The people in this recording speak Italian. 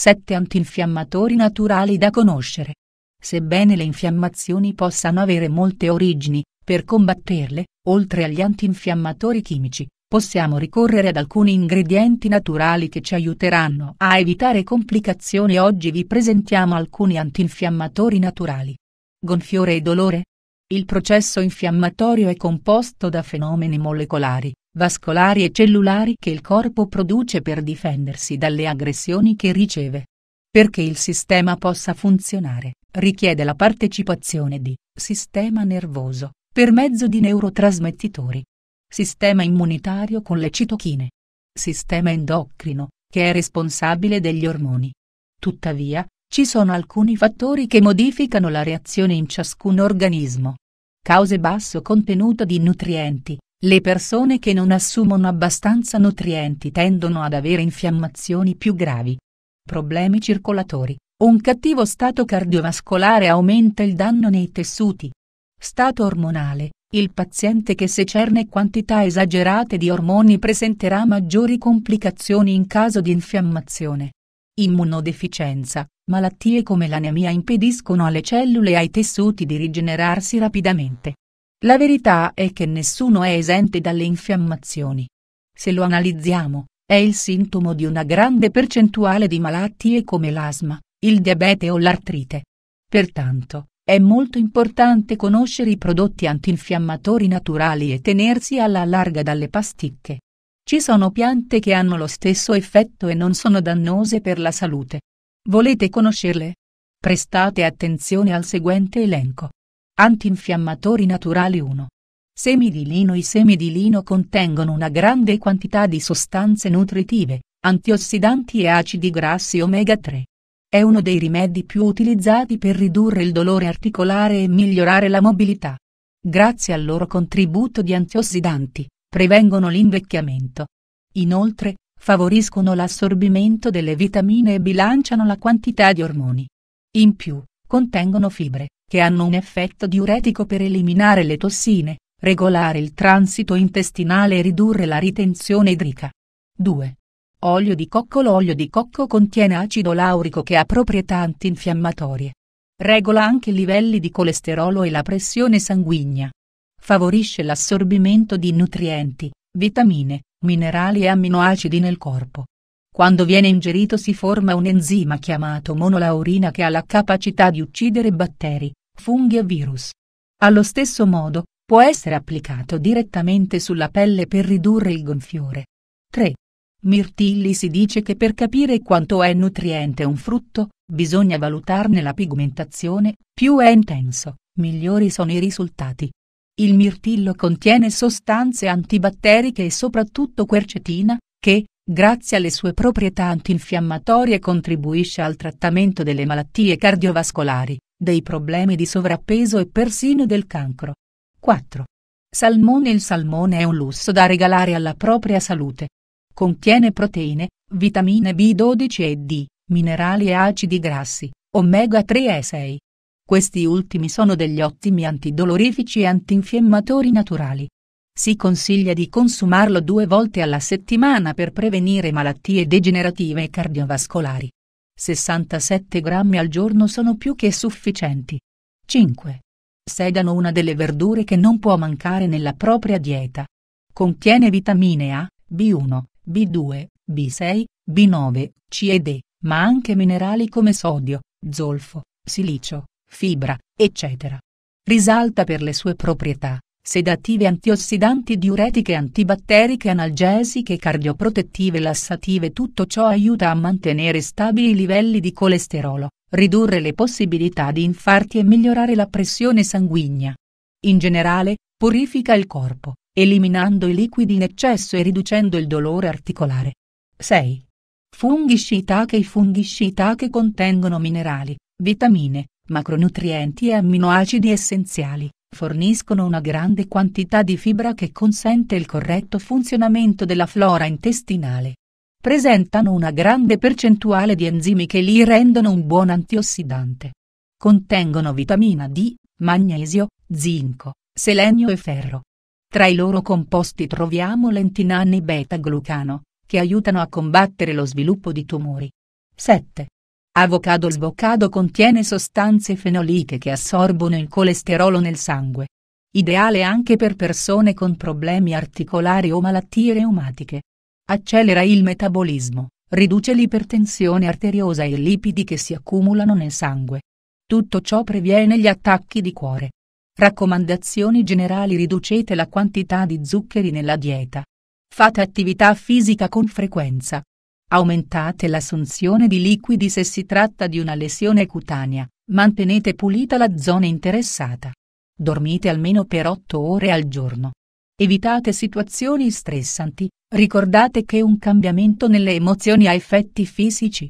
7 antinfiammatori naturali da conoscere. Sebbene le infiammazioni possano avere molte origini, per combatterle, oltre agli antinfiammatori chimici, possiamo ricorrere ad alcuni ingredienti naturali che ci aiuteranno a evitare complicazioni. Oggi vi presentiamo alcuni antinfiammatori naturali. Gonfiore e dolore? Il processo infiammatorio è composto da fenomeni molecolari, vascolari e cellulari che il corpo produce per difendersi dalle aggressioni che riceve. Perché il sistema possa funzionare, richiede la partecipazione di sistema nervoso, per mezzo di neurotrasmettitori, sistema immunitario con le citochine, sistema endocrino, che è responsabile degli ormoni. Tuttavia, ci sono alcuni fattori che modificano la reazione in ciascun organismo. Cause basso contenuto di nutrienti, le persone che non assumono abbastanza nutrienti tendono ad avere infiammazioni più gravi. Problemi circolatori. Un cattivo stato cardiovascolare aumenta il danno nei tessuti. Stato ormonale. Il paziente che secerne quantità esagerate di ormoni presenterà maggiori complicazioni in caso di infiammazione. Immunodeficienza. Malattie come l'anemia impediscono alle cellule e ai tessuti di rigenerarsi rapidamente. La verità è che nessuno è esente dalle infiammazioni. Se lo analizziamo, è il sintomo di una grande percentuale di malattie come l'asma, il diabete o l'artrite. Pertanto, è molto importante conoscere i prodotti antinfiammatori naturali e tenersi alla larga dalle pasticche. Ci sono piante che hanno lo stesso effetto e non sono dannose per la salute. Volete conoscerle? Prestate attenzione al seguente elenco. Antinfiammatori naturali 1. Semi di lino I semi di lino contengono una grande quantità di sostanze nutritive, antiossidanti e acidi grassi omega 3. È uno dei rimedi più utilizzati per ridurre il dolore articolare e migliorare la mobilità. Grazie al loro contributo di antiossidanti, prevengono l'invecchiamento. Inoltre, favoriscono l'assorbimento delle vitamine e bilanciano la quantità di ormoni. In più, contengono fibre, che hanno un effetto diuretico per eliminare le tossine, regolare il transito intestinale e ridurre la ritenzione idrica. 2. Olio di cocco L'olio di cocco contiene acido laurico che ha proprietà antinfiammatorie. Regola anche i livelli di colesterolo e la pressione sanguigna. Favorisce l'assorbimento di nutrienti, vitamine, minerali e amminoacidi nel corpo. Quando viene ingerito si forma un enzima chiamato monolaurina che ha la capacità di uccidere batteri, funghi e virus. Allo stesso modo, può essere applicato direttamente sulla pelle per ridurre il gonfiore. 3. Mirtilli si dice che per capire quanto è nutriente un frutto, bisogna valutarne la pigmentazione, più è intenso, migliori sono i risultati. Il mirtillo contiene sostanze antibatteriche e soprattutto quercetina, che, grazie alle sue proprietà antinfiammatorie contribuisce al trattamento delle malattie cardiovascolari, dei problemi di sovrappeso e persino del cancro. 4. Salmone Il salmone è un lusso da regalare alla propria salute. Contiene proteine, vitamine B12 e D, minerali e acidi grassi, omega 3 e 6. Questi ultimi sono degli ottimi antidolorifici e antinfiammatori naturali. Si consiglia di consumarlo due volte alla settimana per prevenire malattie degenerative e cardiovascolari. 67 grammi al giorno sono più che sufficienti. 5. Sedano una delle verdure che non può mancare nella propria dieta. Contiene vitamine A, B1, B2, B6, B9, C ed E, ma anche minerali come sodio, zolfo, silicio, fibra, eccetera. Risalta per le sue proprietà sedative antiossidanti diuretiche antibatteriche analgesiche cardioprotettive lassative tutto ciò aiuta a mantenere stabili i livelli di colesterolo, ridurre le possibilità di infarti e migliorare la pressione sanguigna. In generale, purifica il corpo, eliminando i liquidi in eccesso e riducendo il dolore articolare. 6. Funghi shiitake I funghi shiitake contengono minerali, vitamine, macronutrienti e amminoacidi essenziali Forniscono una grande quantità di fibra che consente il corretto funzionamento della flora intestinale. Presentano una grande percentuale di enzimi che li rendono un buon antiossidante. Contengono vitamina D, magnesio, zinco, selenio e ferro. Tra i loro composti troviamo lentinanni beta-glucano, che aiutano a combattere lo sviluppo di tumori. 7. Avocado sboccado contiene sostanze fenoliche che assorbono il colesterolo nel sangue. Ideale anche per persone con problemi articolari o malattie reumatiche. Accelera il metabolismo, riduce l'ipertensione arteriosa e i lipidi che si accumulano nel sangue. Tutto ciò previene gli attacchi di cuore. Raccomandazioni generali Riducete la quantità di zuccheri nella dieta. Fate attività fisica con frequenza Aumentate l'assunzione di liquidi se si tratta di una lesione cutanea, mantenete pulita la zona interessata. Dormite almeno per 8 ore al giorno. Evitate situazioni stressanti, ricordate che un cambiamento nelle emozioni ha effetti fisici.